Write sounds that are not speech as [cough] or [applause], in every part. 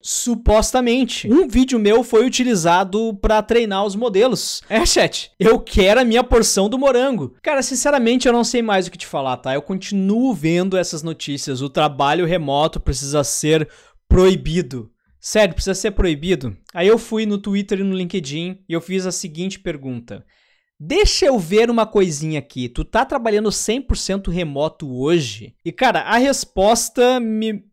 Supostamente, um vídeo meu foi utilizado para treinar os modelos. É, chat, eu quero a minha porção do morango. Cara, sinceramente, eu não sei mais o que te falar, tá? Eu continuo vendo essas notícias. O trabalho remoto precisa ser proibido. Sério, precisa ser proibido? Aí eu fui no Twitter e no LinkedIn e eu fiz a seguinte pergunta. Deixa eu ver uma coisinha aqui. Tu tá trabalhando 100% remoto hoje? E cara, a resposta me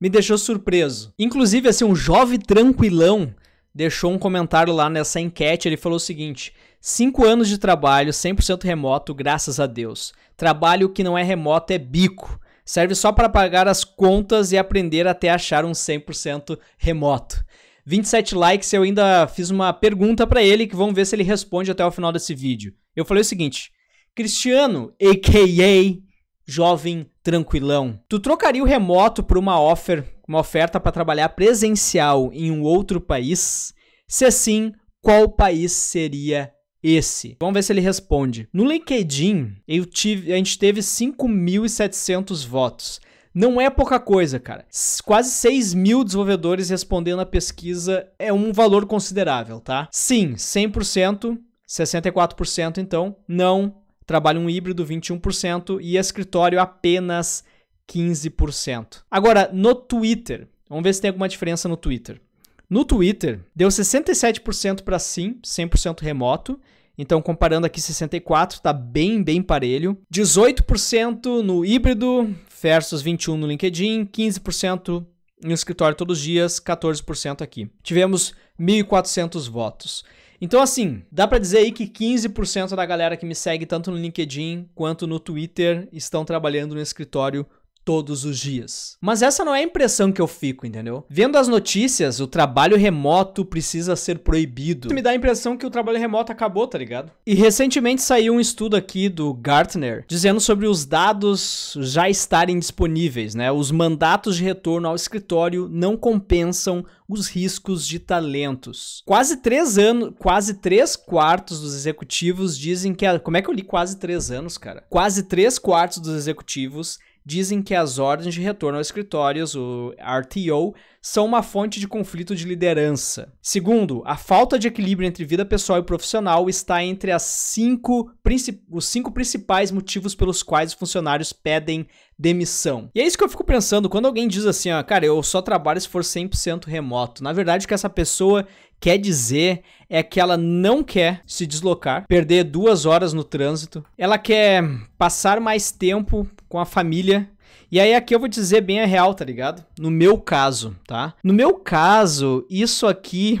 me deixou surpreso. Inclusive, assim, um jovem tranquilão deixou um comentário lá nessa enquete, ele falou o seguinte: 5 anos de trabalho 100% remoto, graças a Deus. Trabalho que não é remoto é bico. Serve só para pagar as contas e aprender até achar um 100% remoto. 27 likes, eu ainda fiz uma pergunta para ele que vamos ver se ele responde até o final desse vídeo. Eu falei o seguinte: Cristiano, AKA jovem tranquilão. Tu trocaria o remoto por uma offer, uma oferta para trabalhar presencial em um outro país? Se sim, qual país seria esse? Vamos ver se ele responde. No LinkedIn, eu tive, a gente teve 5.700 votos. Não é pouca coisa, cara. Quase 6 mil desenvolvedores respondendo a pesquisa é um valor considerável, tá? Sim, 100%, 64% então. Não, trabalho um híbrido 21% e escritório apenas 15%. Agora, no Twitter, vamos ver se tem alguma diferença no Twitter. No Twitter, deu 67% para sim, 100% remoto. Então, comparando aqui 64, está bem, bem parelho. 18% no híbrido versus 21 no LinkedIn, 15% no escritório todos os dias, 14% aqui. Tivemos 1.400 votos. Então, assim, dá para dizer aí que 15% da galera que me segue tanto no LinkedIn quanto no Twitter estão trabalhando no escritório todos os dias. Mas essa não é a impressão que eu fico, entendeu? Vendo as notícias, o trabalho remoto precisa ser proibido. Me dá a impressão que o trabalho remoto acabou, tá ligado? E recentemente saiu um estudo aqui do Gartner dizendo sobre os dados já estarem disponíveis, né? Os mandatos de retorno ao escritório não compensam os riscos de talentos. Quase três anos, quase três quartos dos executivos dizem que. A, como é que eu li quase três anos, cara? Quase três quartos dos executivos dizem que as ordens de retorno aos escritórios, o RTO, são uma fonte de conflito de liderança. Segundo, a falta de equilíbrio entre vida pessoal e profissional está entre cinco, os cinco principais motivos pelos quais os funcionários pedem demissão. E é isso que eu fico pensando quando alguém diz assim, ó, cara, eu só trabalho se for 100% remoto. Na verdade, que essa pessoa quer dizer é que ela não quer se deslocar, perder duas horas no trânsito, ela quer passar mais tempo com a família. E aí aqui eu vou dizer bem a real, tá ligado? No meu caso, tá? No meu caso, isso aqui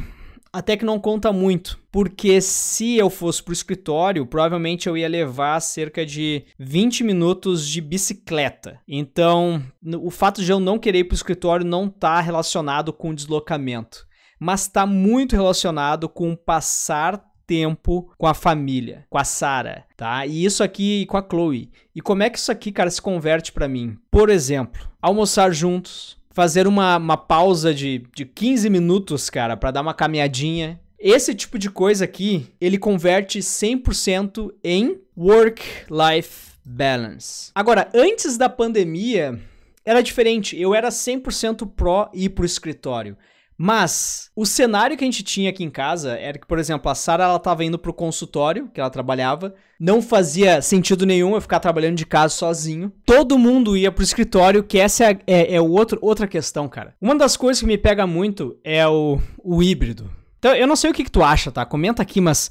até que não conta muito, porque se eu fosse pro escritório, provavelmente eu ia levar cerca de 20 minutos de bicicleta. Então, o fato de eu não querer ir pro escritório não tá relacionado com o deslocamento mas está muito relacionado com passar tempo com a família, com a Sara, tá? E isso aqui com a Chloe. E como é que isso aqui, cara, se converte para mim? Por exemplo, almoçar juntos, fazer uma, uma pausa de, de 15 minutos, cara, para dar uma caminhadinha. Esse tipo de coisa aqui, ele converte 100% em work-life balance. Agora, antes da pandemia, era diferente. Eu era 100% pró ir pro escritório. Mas o cenário que a gente tinha aqui em casa era que, por exemplo, a Sara ela tava indo pro consultório que ela trabalhava, não fazia sentido nenhum eu ficar trabalhando de casa sozinho. Todo mundo ia pro escritório, que essa é, é, é outro, outra questão, cara. Uma das coisas que me pega muito é o, o híbrido. Então, eu não sei o que, que tu acha, tá? Comenta aqui, mas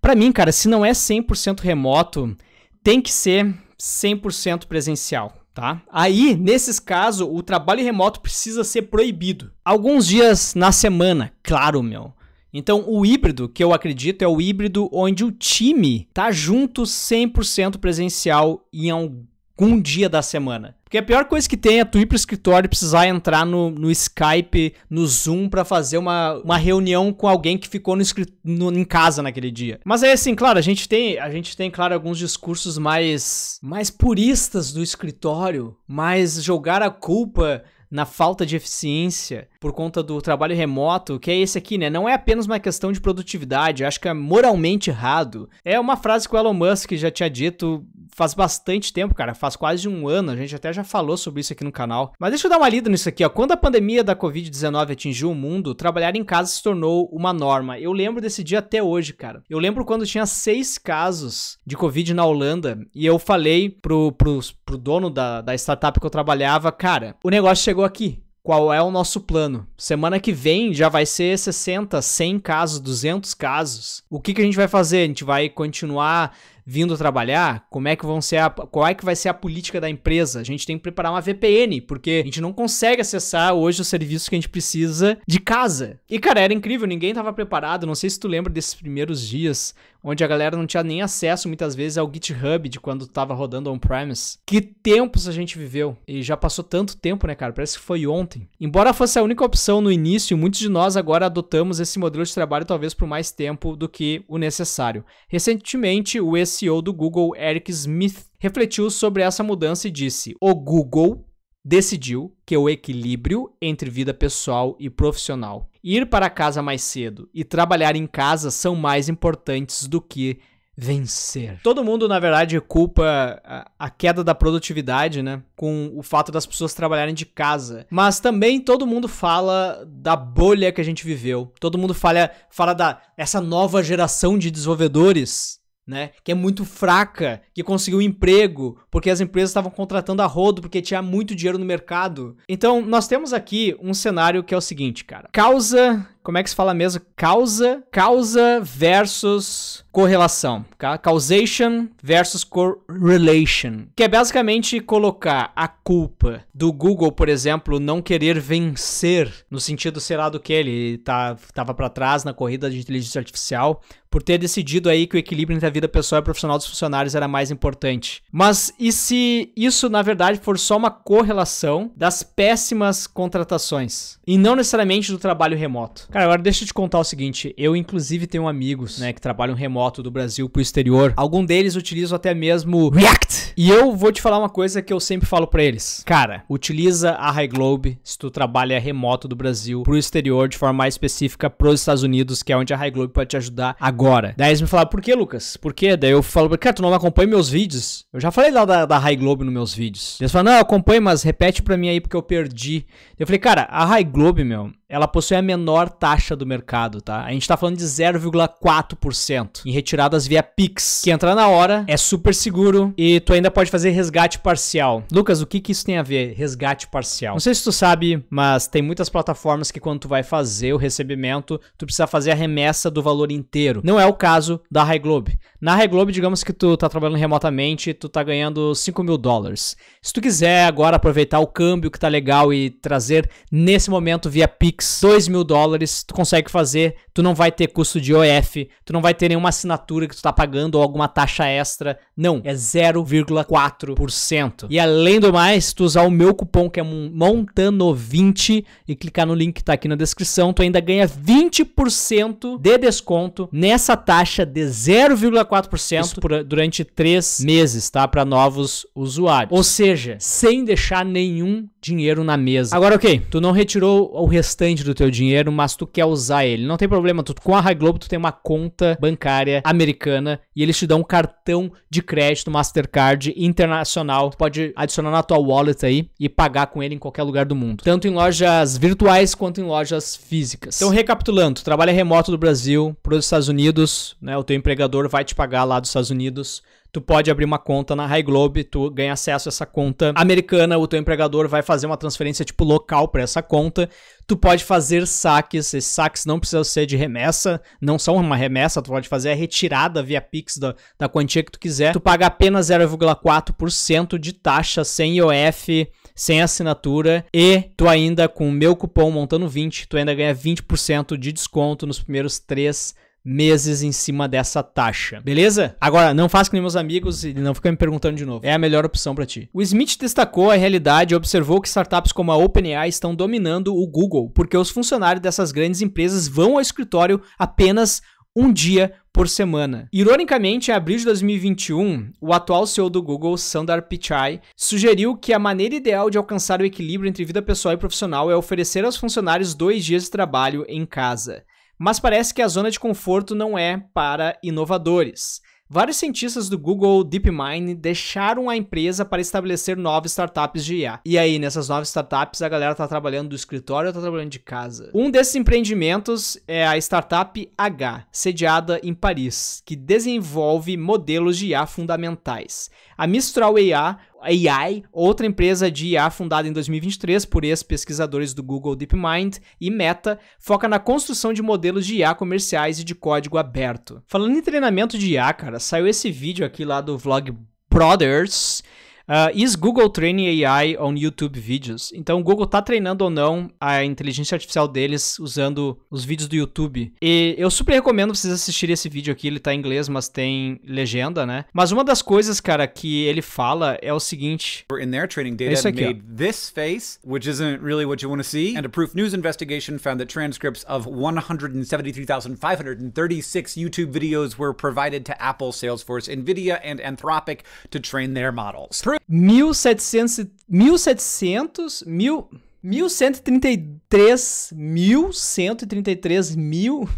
para mim, cara, se não é 100% remoto, tem que ser 100% presencial. Tá? Aí, nesses casos, o trabalho remoto precisa ser proibido. Alguns dias na semana, claro, meu. Então, o híbrido, que eu acredito, é o híbrido onde o time tá junto 100% presencial em algum com um dia da semana. Porque a pior coisa que tem é tu ir pro escritório e precisar entrar no, no Skype, no Zoom, para fazer uma, uma reunião com alguém que ficou no, no, em casa naquele dia. Mas é assim, claro, a gente tem, a gente tem, claro, alguns discursos mais, mais puristas do escritório, mais jogar a culpa na falta de eficiência por conta do trabalho remoto, que é esse aqui, né? Não é apenas uma questão de produtividade, acho que é moralmente errado. É uma frase que o Elon Musk já tinha dito faz bastante tempo, cara, faz quase um ano, a gente até já falou sobre isso aqui no canal. Mas deixa eu dar uma lida nisso aqui, ó. Quando a pandemia da Covid-19 atingiu o mundo, trabalhar em casa se tornou uma norma. Eu lembro desse dia até hoje, cara. Eu lembro quando tinha seis casos de Covid na Holanda e eu falei pro, pro, pro dono da, da startup que eu trabalhava, cara, o negócio chegou aqui qual é o nosso plano. Semana que vem já vai ser 60, 100 casos, 200 casos. O que, que a gente vai fazer? A gente vai continuar vindo trabalhar, como é que vão ser a, qual é que vai ser a política da empresa? A gente tem que preparar uma VPN, porque a gente não consegue acessar hoje os serviços que a gente precisa de casa. E cara, era incrível, ninguém estava preparado, não sei se tu lembra desses primeiros dias, onde a galera não tinha nem acesso muitas vezes ao GitHub de quando estava rodando on-premise. Que tempos a gente viveu e já passou tanto tempo, né, cara? Parece que foi ontem. Embora fosse a única opção no início, muitos de nós agora adotamos esse modelo de trabalho talvez por mais tempo do que o necessário. Recentemente, o ex CEO do Google, Eric Smith, refletiu sobre essa mudança e disse: O Google decidiu que o equilíbrio entre vida pessoal e profissional, ir para casa mais cedo e trabalhar em casa são mais importantes do que vencer. Todo mundo, na verdade, culpa a queda da produtividade, né? Com o fato das pessoas trabalharem de casa. Mas também todo mundo fala da bolha que a gente viveu. Todo mundo fala, fala da essa nova geração de desenvolvedores né? Que é muito fraca, que conseguiu emprego, porque as empresas estavam contratando a rodo, porque tinha muito dinheiro no mercado. Então, nós temos aqui um cenário que é o seguinte, cara. Causa como é que se fala mesmo? Causa, causa versus correlação, tá? Causation versus correlation, que é basicamente colocar a culpa do Google, por exemplo, não querer vencer no sentido sei lá do que ele tá tava para trás na corrida de inteligência artificial por ter decidido aí que o equilíbrio entre a vida pessoal e profissional dos funcionários era mais importante. Mas e se isso na verdade for só uma correlação das péssimas contratações e não necessariamente do trabalho remoto? Cara, agora deixa eu te contar o seguinte. Eu, inclusive, tenho amigos, né, que trabalham remoto do Brasil pro exterior. Algum deles utilizam até mesmo React. E eu vou te falar uma coisa que eu sempre falo para eles. Cara, utiliza a High Globe se tu trabalha remoto do Brasil pro exterior, de forma mais específica pros Estados Unidos, que é onde a High Globe pode te ajudar agora. Daí eles me falaram, por que, Lucas? Por quê? Daí eu falo, cara, tu não acompanha meus vídeos? Eu já falei lá da, da High Globe nos meus vídeos. Eles falam, não, acompanha, mas repete pra mim aí porque eu perdi. Eu falei, cara, a High Globe, meu, ela possui a menor taxa do mercado, tá? A gente tá falando de 0,4% em retiradas via Pix, que entra na hora, é super seguro e tu ainda pode fazer resgate parcial. Lucas, o que que isso tem a ver? Resgate parcial. Não sei se tu sabe, mas tem muitas plataformas que quando tu vai fazer o recebimento, tu precisa fazer a remessa do valor inteiro. Não é o caso da High Globe. Na High Globe, digamos que tu tá trabalhando remotamente, tu tá ganhando 5 mil dólares. Se tu quiser agora aproveitar o câmbio que tá legal e trazer nesse momento via Pix, Pix, 2 mil dólares, tu consegue fazer, tu não vai ter custo de OF, tu não vai ter nenhuma assinatura que tu tá pagando ou alguma taxa extra. Não, é 0,4%. E além do mais, tu usar o meu cupom que é Montano20 e clicar no link que tá aqui na descrição, tu ainda ganha 20% de desconto nessa taxa de 0,4% por, durante 3 meses, tá? Para novos usuários. Ou seja, sem deixar nenhum dinheiro na mesa. Agora, ok, tu não retirou o restante do teu dinheiro, mas tu quer usar ele. Não tem problema, tu, com a High Globo tu tem uma conta bancária americana e eles te dão um cartão de crédito Mastercard internacional. Tu pode adicionar na tua wallet aí e pagar com ele em qualquer lugar do mundo, tanto em lojas virtuais quanto em lojas físicas. Então, recapitulando, tu trabalha é remoto do Brasil para os Estados Unidos, né? O teu empregador vai te pagar lá dos Estados Unidos tu pode abrir uma conta na High Globe, tu ganha acesso a essa conta americana, o teu empregador vai fazer uma transferência tipo local para essa conta. Tu pode fazer saques, esses saques não precisam ser de remessa, não são uma remessa, tu pode fazer a retirada via Pix da, da quantia que tu quiser. Tu paga apenas 0,4% de taxa sem IOF, sem assinatura e tu ainda com o meu cupom montando 20, tu ainda ganha 20% de desconto nos primeiros três meses em cima dessa taxa, beleza? Agora, não faça com meus amigos e não fica me perguntando de novo. É a melhor opção para ti. O Smith destacou a realidade e observou que startups como a OpenAI estão dominando o Google, porque os funcionários dessas grandes empresas vão ao escritório apenas um dia por semana. Ironicamente, em abril de 2021, o atual CEO do Google, Sundar Pichai, sugeriu que a maneira ideal de alcançar o equilíbrio entre vida pessoal e profissional é oferecer aos funcionários dois dias de trabalho em casa. Mas parece que a zona de conforto não é para inovadores. Vários cientistas do Google DeepMind deixaram a empresa para estabelecer novas startups de IA. E aí, nessas novas startups, a galera está trabalhando do escritório ou está trabalhando de casa? Um desses empreendimentos é a startup H, sediada em Paris, que desenvolve modelos de IA fundamentais. A Mistral IA AI, outra empresa de IA fundada em 2023 por ex-pesquisadores do Google DeepMind e Meta, foca na construção de modelos de IA comerciais e de código aberto. Falando em treinamento de IA, cara, saiu esse vídeo aqui lá do Vlog Brothers Uh, is Google training AI on YouTube videos? Então, o Google está treinando ou não a inteligência artificial deles usando os vídeos do YouTube. E eu super recomendo vocês assistirem esse vídeo aqui, ele está em inglês, mas tem legenda, né? Mas uma das coisas, cara, que ele fala é o seguinte. In their training data é isso aqui, made ó. this face, which isn't really what you want to see, and a proof news investigation found that transcripts of 173,536 YouTube videos were provided to Apple, Salesforce, Nvidia and Anthropic to train their models. 1700, 1700, mil, 1133, 1133 mil,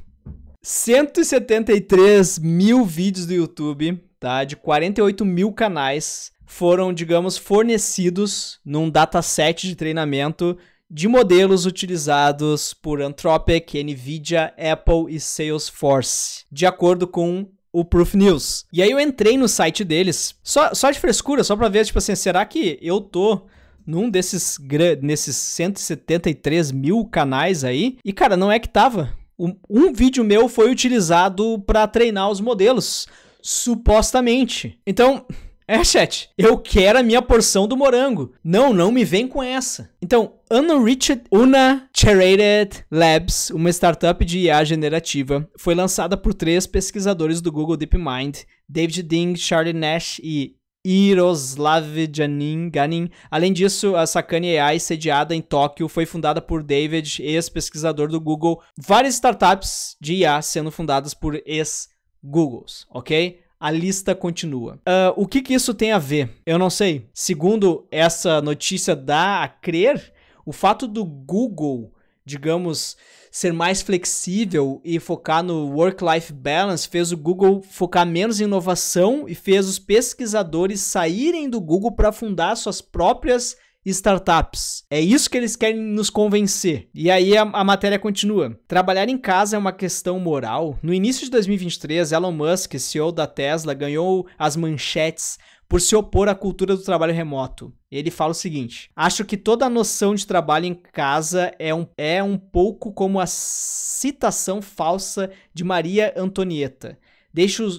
173 mil vídeos do YouTube, tá? De 48 mil canais foram, digamos, fornecidos num dataset de treinamento de modelos utilizados por Anthropic, Nvidia, Apple e Salesforce, de acordo com o Proof News. E aí eu entrei no site deles, só, só de frescura, só pra ver, tipo assim, será que eu tô num desses, nesses 173 mil canais aí? E cara, não é que tava. Um, um vídeo meu foi utilizado para treinar os modelos, supostamente. Então, é, chat, eu quero a minha porção do morango. Não, não me vem com essa. Então, Unreached Unacherated Labs, uma startup de IA generativa, foi lançada por três pesquisadores do Google DeepMind, David Ding, Charlie Nash e Iroslav Janin Além disso, a Sakane AI, sediada em Tóquio, foi fundada por David, ex-pesquisador do Google. Várias startups de IA sendo fundadas por ex-Googles, ok? A lista continua. Uh, o que, que isso tem a ver? Eu não sei. Segundo essa notícia dá a crer, o fato do Google, digamos, ser mais flexível e focar no work-life balance fez o Google focar menos em inovação e fez os pesquisadores saírem do Google para fundar suas próprias startups. É isso que eles querem nos convencer. E aí a, a, matéria continua. Trabalhar em casa é uma questão moral. No início de 2023, Elon Musk, CEO da Tesla, ganhou as manchetes por se opor à cultura do trabalho remoto. Ele fala o seguinte: acho que toda a noção de trabalho em casa é um, é um pouco como a citação falsa de Maria Antonieta.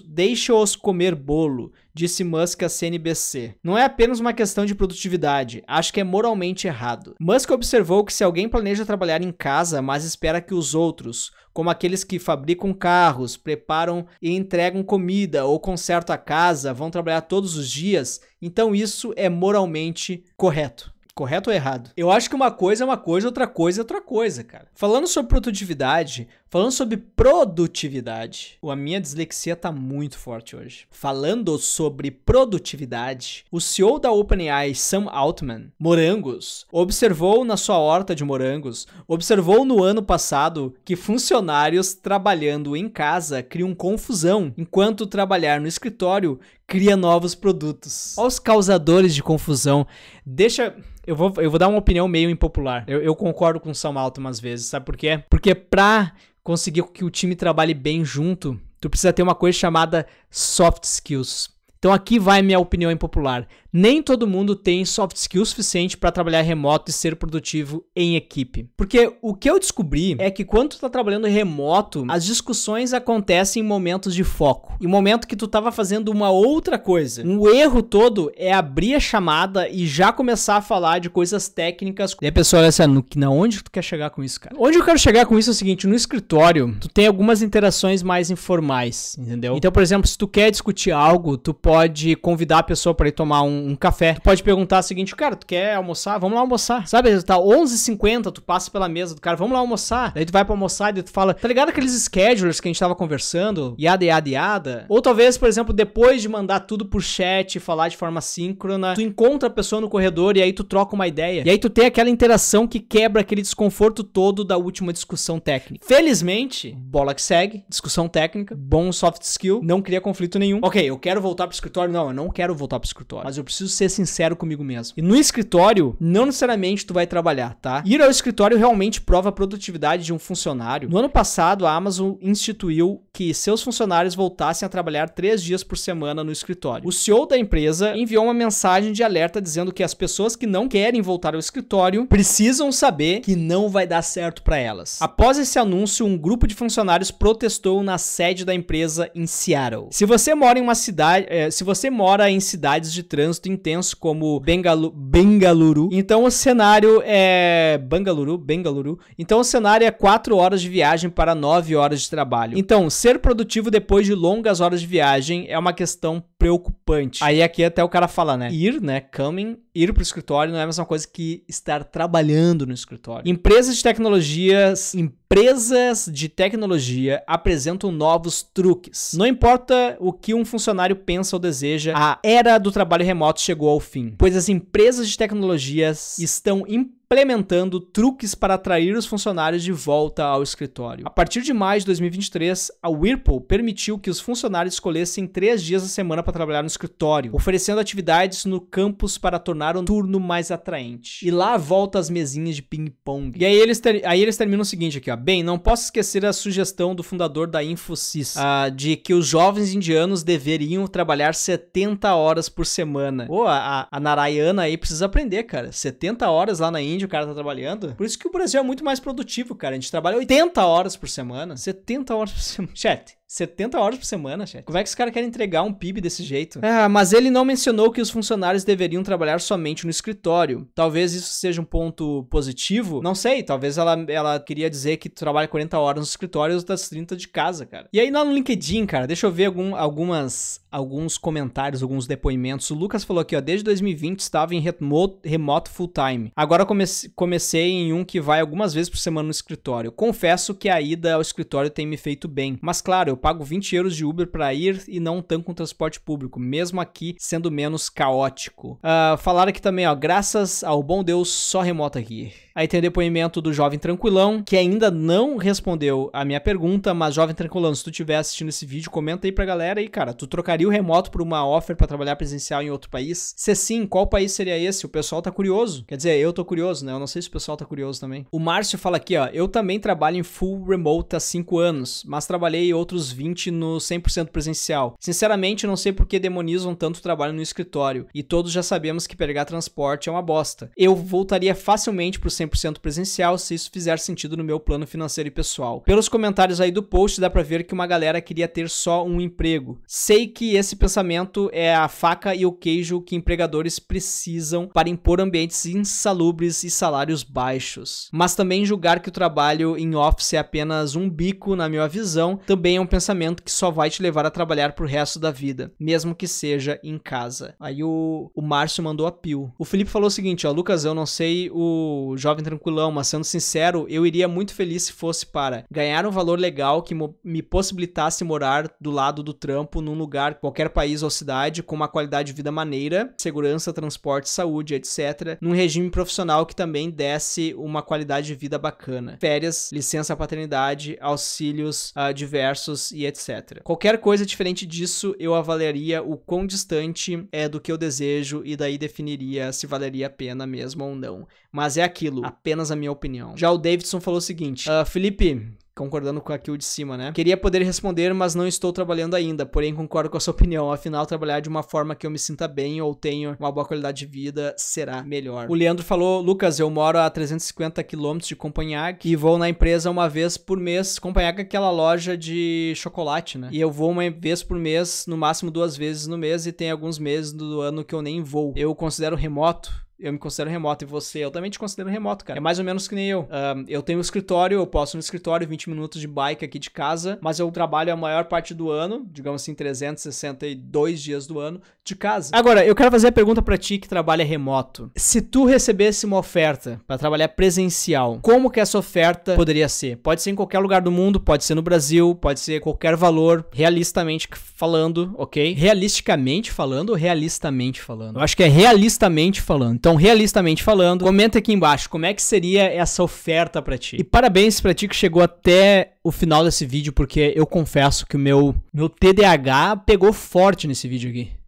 Deixa-os comer bolo, disse Musk à CNBC. Não é apenas uma questão de produtividade, acho que é moralmente errado. Musk observou que se alguém planeja trabalhar em casa, mas espera que os outros, como aqueles que fabricam carros, preparam e entregam comida ou consertam a casa, vão trabalhar todos os dias, então isso é moralmente correto. Correto ou errado? Eu acho que uma coisa é uma coisa, outra coisa é outra coisa, cara. Falando sobre produtividade, Falando sobre produtividade, a minha dislexia está muito forte hoje. Falando sobre produtividade, o CEO da OpenAI, Sam Altman, morangos, observou na sua horta de morangos, observou no ano passado que funcionários trabalhando em casa criam confusão, enquanto trabalhar no escritório cria novos produtos. Olha os causadores de confusão. Deixa. Eu vou, eu vou dar uma opinião meio impopular. Eu, eu concordo com o Sam Altman umas vezes, sabe por quê? Porque pra conseguir que o time trabalhe bem junto, tu precisa ter uma coisa chamada soft skills. Então aqui vai minha opinião impopular nem todo mundo tem soft skill suficiente para trabalhar remoto e ser produtivo em equipe. Porque o que eu descobri é que quando tu tá trabalhando remoto, as discussões acontecem em momentos de foco, em momento que tu tava fazendo uma outra coisa. O erro todo é abrir a chamada e já começar a falar de coisas técnicas. E a pessoa olha assim, ah, na onde tu quer chegar com isso, cara? Onde eu quero chegar com isso é o seguinte, no escritório, tu tem algumas interações mais informais, entendeu? Então, por exemplo, se tu quer discutir algo, tu pode convidar a pessoa para ir tomar um um, café, tu pode perguntar o seguinte, cara, tu quer almoçar? Vamos lá almoçar. Sabe, tá 11h50, tu passa pela mesa do cara, vamos lá almoçar. Daí tu vai pra almoçar e tu fala, tá ligado aqueles schedulers que a gente tava conversando? Yada, yada, yada. Ou talvez, por exemplo, depois de mandar tudo por chat, falar de forma síncrona, tu encontra a pessoa no corredor e aí tu troca uma ideia. E aí tu tem aquela interação que quebra aquele desconforto todo da última discussão técnica. Felizmente, bola que segue, discussão técnica, bom soft skill, não cria conflito nenhum. Ok, eu quero voltar pro escritório. Não, eu não quero voltar pro escritório. Mas eu preciso ser sincero comigo mesmo. E no escritório, não necessariamente tu vai trabalhar, tá? Ir ao escritório realmente prova a produtividade de um funcionário. No ano passado, a Amazon instituiu que seus funcionários voltassem a trabalhar três dias por semana no escritório. O CEO da empresa enviou uma mensagem de alerta dizendo que as pessoas que não querem voltar ao escritório precisam saber que não vai dar certo para elas. Após esse anúncio, um grupo de funcionários protestou na sede da empresa em Seattle. Se você mora em uma cidade, eh, se você mora em cidades de trânsito trânsito intenso como Bengalu Bengaluru. Então o cenário é Bangaluru, Bengaluru. Então o cenário é 4 horas de viagem para 9 horas de trabalho. Então, ser produtivo depois de longas horas de viagem é uma questão preocupante. Aí aqui até o cara fala, né? Ir, né? Coming, ir pro escritório não é a mesma coisa que estar trabalhando no escritório. Empresas de tecnologias, empresas de tecnologia apresentam novos truques. Não importa o que um funcionário pensa ou deseja, a era do trabalho remoto chegou ao fim, pois as empresas de tecnologias estão implementando truques para atrair os funcionários de volta ao escritório. A partir de maio de 2023, a Whirlpool permitiu que os funcionários escolhessem três dias da semana para trabalhar no escritório, oferecendo atividades no campus para tornar o turno mais atraente. E lá volta as mesinhas de ping-pong. E aí eles, aí eles terminam o seguinte aqui, ó. Bem, não posso esquecer a sugestão do fundador da Infosys, uh, de que os jovens indianos deveriam trabalhar 70 horas por semana. Pô, a, a Narayana aí precisa aprender, cara. 70 horas lá na Índia onde o cara tá trabalhando. Por isso que o Brasil é muito mais produtivo, cara. A gente trabalha 80 horas por semana, 70 horas por semana. [laughs] Chat, 70 horas por semana, chat. Como é que os caras querem entregar um PIB desse jeito? Ah, mas ele não mencionou que os funcionários deveriam trabalhar somente no escritório. Talvez isso seja um ponto positivo. Não sei, talvez ela, ela queria dizer que tu trabalha 40 horas no escritório e outras 30 de casa, cara. E aí lá no LinkedIn, cara, deixa eu ver algum, algumas, alguns comentários, alguns depoimentos. O Lucas falou aqui, ó, desde 2020 estava em remoto, remoto full time. Agora comecei, comecei em um que vai algumas vezes por semana no escritório. Confesso que a ida ao escritório tem me feito bem. Mas claro, eu pago 20 euros de Uber para ir e não tanto com transporte público, mesmo aqui sendo menos caótico. Uh, falaram aqui também, ó, graças ao bom Deus, só remoto aqui. Aí tem o depoimento do jovem tranquilão, que ainda não respondeu a minha pergunta, mas jovem tranquilão, se tu estiver assistindo esse vídeo, comenta aí pra galera aí, cara, tu trocaria o remoto por uma offer para trabalhar presencial em outro país? Se sim, qual país seria esse? O pessoal tá curioso. Quer dizer, eu tô curioso, né? Eu não sei se o pessoal tá curioso também. O Márcio fala aqui, ó, eu também trabalho em full remote há 5 anos, mas trabalhei outros 20 no 100% presencial. Sinceramente, não sei por que demonizam tanto trabalho no escritório, e todos já sabemos que pegar transporte é uma bosta. Eu voltaria facilmente pro 100% presencial se isso fizer sentido no meu plano financeiro e pessoal. Pelos comentários aí do post, dá pra ver que uma galera queria ter só um emprego. Sei que esse pensamento é a faca e o queijo que empregadores precisam para impor ambientes insalubres e salários baixos. Mas também julgar que o trabalho em office é apenas um bico, na minha visão, também é um pensamento pensamento que só vai te levar a trabalhar pro resto da vida, mesmo que seja em casa. Aí o, o Márcio mandou a pio. O Felipe falou o seguinte, ó, Lucas, eu não sei o jovem tranquilão, mas sendo sincero, eu iria muito feliz se fosse para ganhar um valor legal que me possibilitasse morar do lado do trampo num lugar, qualquer país ou cidade, com uma qualidade de vida maneira, segurança, transporte, saúde, etc, num regime profissional que também desse uma qualidade de vida bacana. Férias, licença paternidade, auxílios uh, diversos e etc. Qualquer coisa diferente disso, eu avaliaria o quão distante é do que eu desejo e daí definiria se valeria a pena mesmo ou não. Mas é aquilo, apenas a minha opinião. Já o Davidson falou o seguinte: uh, Felipe, concordando com aquilo de cima, né? Queria poder responder, mas não estou trabalhando ainda, porém concordo com a sua opinião. Afinal, trabalhar de uma forma que eu me sinta bem ou tenho uma boa qualidade de vida será melhor. O Leandro falou: Lucas, eu moro a 350 quilômetros de Copenhague e vou na empresa uma vez por mês. Copenhague é aquela loja de chocolate, né? E eu vou uma vez por mês, no máximo duas vezes no mês, e tem alguns meses do ano que eu nem vou. Eu considero remoto eu me considero remoto e você, eu também te considero remoto, cara. É mais ou menos que nem eu. eu tenho um escritório, eu posso ir no escritório 20 minutos de bike aqui de casa, mas eu trabalho a maior parte do ano, digamos assim, 362 dias do ano, de casa. Agora, eu quero fazer a pergunta para ti que trabalha remoto. Se tu recebesse uma oferta para trabalhar presencial, como que essa oferta poderia ser? Pode ser em qualquer lugar do mundo, pode ser no Brasil, pode ser qualquer valor, realistamente falando, ok? Realisticamente falando ou realistamente falando? Eu acho que é realistamente falando. Então, então, realistamente falando, comenta aqui embaixo como é que seria essa oferta para ti. E parabéns para ti que chegou até o final desse vídeo, porque eu confesso que o meu, meu TDAH pegou forte nesse vídeo aqui.